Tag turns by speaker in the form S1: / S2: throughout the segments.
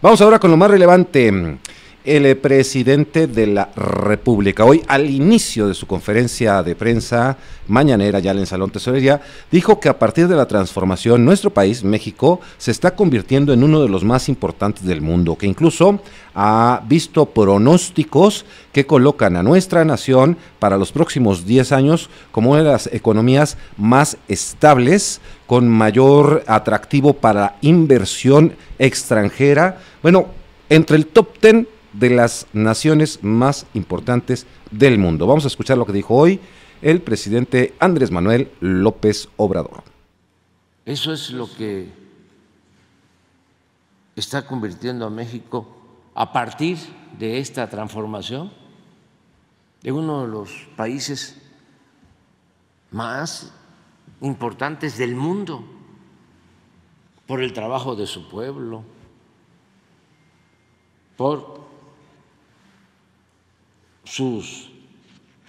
S1: Vamos ahora con lo más relevante el presidente de la República. Hoy, al inicio de su conferencia de prensa mañanera, ya en el Salón Tesorería, dijo que a partir de la transformación, nuestro país, México, se está convirtiendo en uno de los más importantes del mundo, que incluso ha visto pronósticos que colocan a nuestra nación para los próximos 10 años como una de las economías más estables, con mayor atractivo para inversión extranjera. Bueno, entre el top 10 de las naciones más importantes del mundo. Vamos a escuchar lo que dijo hoy el presidente Andrés Manuel López Obrador.
S2: Eso es lo que está convirtiendo a México a partir de esta transformación de uno de los países más importantes del mundo por el trabajo de su pueblo, por sus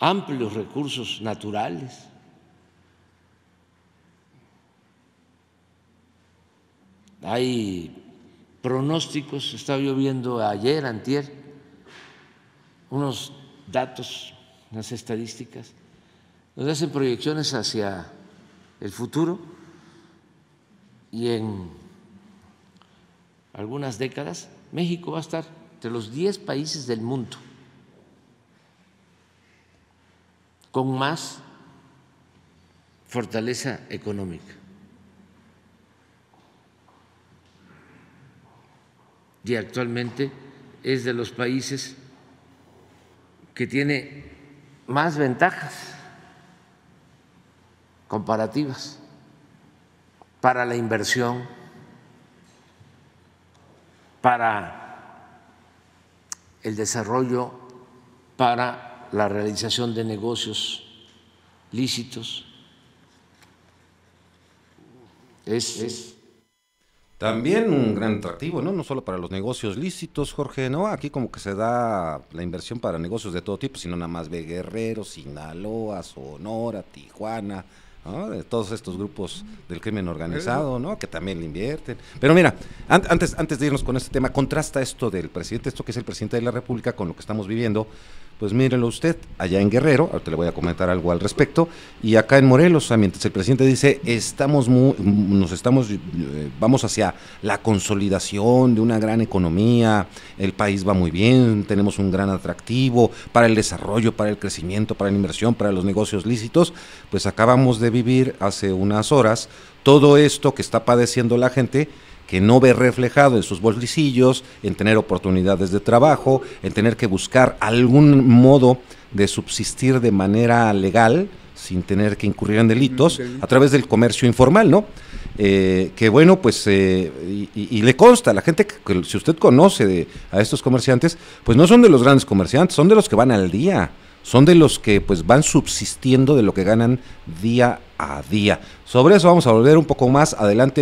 S2: amplios recursos naturales. Hay pronósticos, estaba yo viendo ayer, antier, unos datos, unas estadísticas, donde hacen proyecciones hacia el futuro y en algunas décadas México va a estar entre los 10 países del mundo con más fortaleza económica. Y actualmente es de los países que tiene más ventajas comparativas para la inversión, para el desarrollo, para la realización de negocios lícitos.
S1: Es, también un gran atractivo, ¿no? No solo para los negocios lícitos, Jorge, ¿no? Aquí como que se da la inversión para negocios de todo tipo, sino nada más de Guerrero, Sinaloa, Sonora, Tijuana, de todos estos grupos del crimen organizado, ¿no? que también invierten. Pero mira, antes, antes de irnos con este tema, contrasta esto del presidente, esto que es el presidente de la República con lo que estamos viviendo. Pues mírenlo usted, allá en Guerrero, ahorita le voy a comentar algo al respecto, y acá en Morelos, ah, mientras el presidente dice, estamos muy, mm, nos estamos, eh, vamos hacia la consolidación de una gran economía, el país va muy bien, tenemos un gran atractivo para el desarrollo, para el crecimiento, para la inversión, para los negocios lícitos, pues acabamos de vivir hace unas horas, todo esto que está padeciendo la gente, que no ve reflejado en sus bolsillos, en tener oportunidades de trabajo, en tener que buscar algún modo de subsistir de manera legal, sin tener que incurrir en delitos, mm, a través del comercio informal, ¿no? Eh, que bueno, pues, eh, y, le consta, la gente que, si usted conoce de, a estos comerciantes, pues no son de los grandes comerciantes, son de los que van al día son de los que pues van subsistiendo de lo que ganan día a día. Sobre eso vamos a volver un poco más adelante.